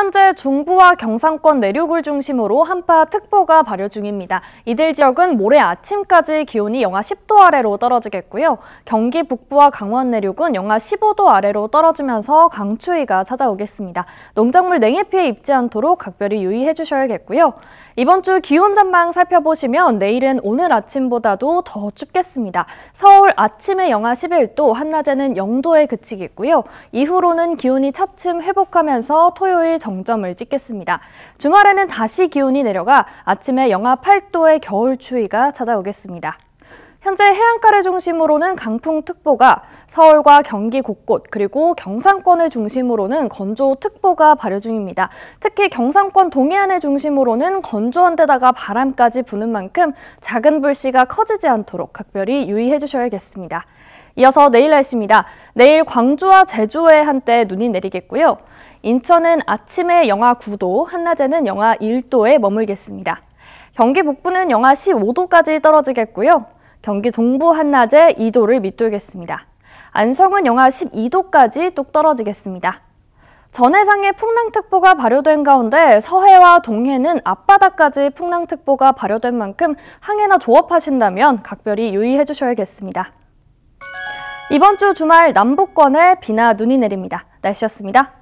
현재 중부와 경상권 내륙을 중심으로 한파 특보가 발효 중입니다. 이들 지역은 모레 아침까지 기온이 영하 10도 아래로 떨어지겠고요. 경기 북부와 강원 내륙은 영하 15도 아래로 떨어지면서 강추위가 찾아오겠습니다. 농작물 냉해 피해 입지 않도록 각별히 유의해 주셔야겠고요. 이번 주 기온 전망 살펴보시면 내일은 오늘 아침보다도 더 춥겠습니다. 서울 아침에 영하 11도, 한낮에는 0도에 그치겠고요. 이후로는 기온이 차츰 회복하면서 토요일 정 정점을 찍겠습니다. 주말에는 다시 기온이 내려가 아침에 영하 8도의 겨울 추위가 찾아오겠습니다. 현재 해안가를 중심으로는 강풍특보가 서울과 경기 곳곳 그리고 경상권을 중심으로는 건조특보가 발효 중입니다. 특히 경상권 동해안을 중심으로는 건조한데다가 바람까지 부는 만큼 작은 불씨가 커지지 않도록 각별히 유의해 주셔야겠습니다. 이어서 내일 날씨입니다. 내일 광주와 제주에 한때 눈이 내리겠고요. 인천은 아침에 영하 9도, 한낮에는 영하 1도에 머물겠습니다. 경기 북부는 영하 15도까지 떨어지겠고요. 경기 동부 한낮에 2도를 밑돌겠습니다. 안성은 영하 12도까지 뚝 떨어지겠습니다. 전해상에 풍랑특보가 발효된 가운데 서해와 동해는 앞바다까지 풍랑특보가 발효된 만큼 항해나 조업하신다면 각별히 유의해 주셔야겠습니다. 이번 주 주말 남부권에 비나 눈이 내립니다. 날씨였습니다.